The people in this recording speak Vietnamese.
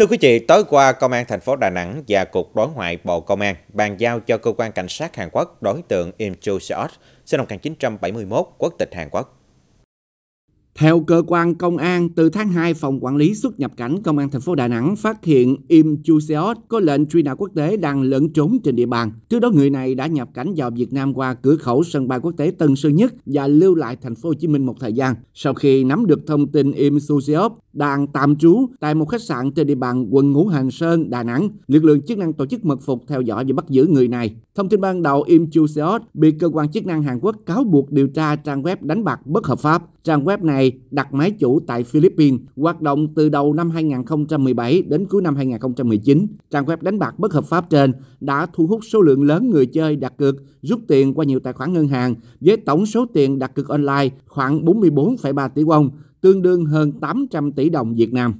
Thưa quý vị, tối qua, Công an thành phố Đà Nẵng và Cục Đối ngoại Bộ Công an bàn giao cho Cơ quan Cảnh sát Hàn Quốc đối tượng Im Chu Seot, sinh năm 1971, quốc tịch Hàn Quốc, theo cơ quan công an, từ tháng 2, Phòng Quản lý xuất nhập cảnh Công an thành phố Đà Nẵng phát hiện Im Chu Seot có lệnh truy nã quốc tế đang lẫn trốn trên địa bàn. Trước đó người này đã nhập cảnh vào Việt Nam qua cửa khẩu sân bay quốc tế Tân Sơn Nhất và lưu lại thành phố Hồ Chí Minh một thời gian. Sau khi nắm được thông tin Im Chu Seot đang tạm trú tại một khách sạn trên địa bàn quận Ngũ Hành Sơn, Đà Nẵng, lực lượng chức năng tổ chức mật phục theo dõi và bắt giữ người này. Thông tin ban đầu Im Chu Seot bị cơ quan chức năng Hàn Quốc cáo buộc điều tra trang web đánh bạc bất hợp pháp. Trang web này đặt máy chủ tại Philippines, hoạt động từ đầu năm 2017 đến cuối năm 2019. Trang web đánh bạc bất hợp pháp trên đã thu hút số lượng lớn người chơi đặt cược, rút tiền qua nhiều tài khoản ngân hàng với tổng số tiền đặt cược online khoảng 44,3 tỷ won, tương đương hơn 800 tỷ đồng Việt Nam.